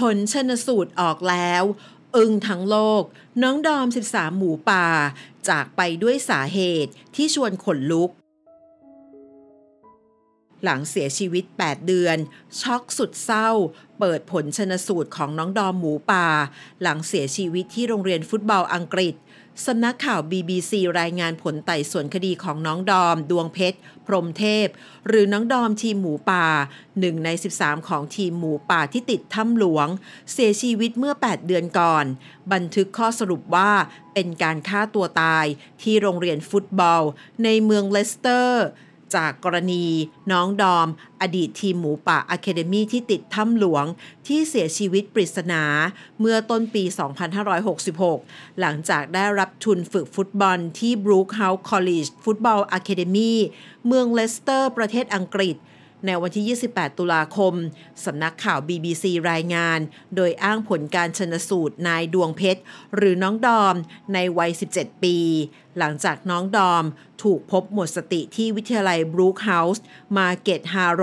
ผลชนสูตรออกแล้ว อึ้งทั้งโลก น้องดอม 13 หมูป่า จากไปด้วยสาเหตุที่ชวนขนลุกหลังเสียชีวิต 8 เดือน ช็อกสุดเศร้า เปิดผลชนสูตรของน้องดอมหมูป่า หลังเสียชีวิตที่โรงเรียนฟุตบอลอังกฤษ สำนักข่าว BBC รายงานผลไต่สวนคดีของน้องดอม ดวงเพชรพรมเทพ หรือน้องดอมทีมหมูป่าหนึ่งใน 13 ของทีมหมูป่าที่ติดถ้ำหลวง เสียชีวิตเมื่อ 8 เดือนก่อน บันทึกข้อสรุปว่าเป็นการฆ่าตัวตายที่โรงเรียนฟุตบอล ในเมืองเลสเตอร์จากกรณี น้องดอม อดีตทีมหมูป่าอะเคเดมี่ที่ติดถ้ำหลวงที่เสียชีวิตปริศนา เมื่อต้นปี 2566 หลังจากได้รับทุนฝึกฟุตบอลที่ Brookhouse College Football Academy เมืองเลสเตอร์ประเทศอังกฤษในวันที่ 28 ตุลาคม สำนักข่าว BBC รายงานโดยอ้างผลการชนสูตรนายดวงเพชรหรือน้องดอมในวัย 17 ปี หลังจากน้องดอมถูกพบหมดสติที่วิทยาลัยบรูคเฮาส์มาเกตฮาโร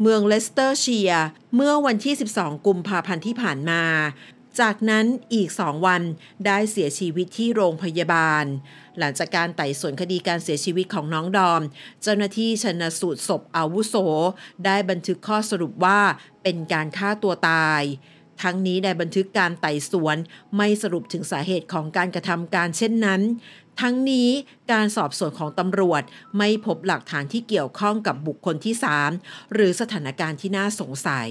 เมืองเลสเตอร์เชียเมื่อวันที่ 12 กุมภาพันธ์ที่ผ่านมาจากนั้นอีกสองวันได้เสียชีวิตที่โรงพยาบาล หลังจากการไต่สวนคดีการเสียชีวิตของน้องดอม เจ้าหน้าที่ชนสูตรศพอาวุโส ได้บันทึกข้อสรุปว่าเป็นการฆ่าตัวตาย ทั้งนี้ในบันทึกการไต่สวนไม่สรุปถึงสาเหตุของการกระทำการเช่นนั้น ทั้งนี้การสอบสวนของตำรวจไม่พบหลักฐานที่เกี่ยวข้องกับบุคคลที่3หรือสถานการณ์ที่น่าสงสัย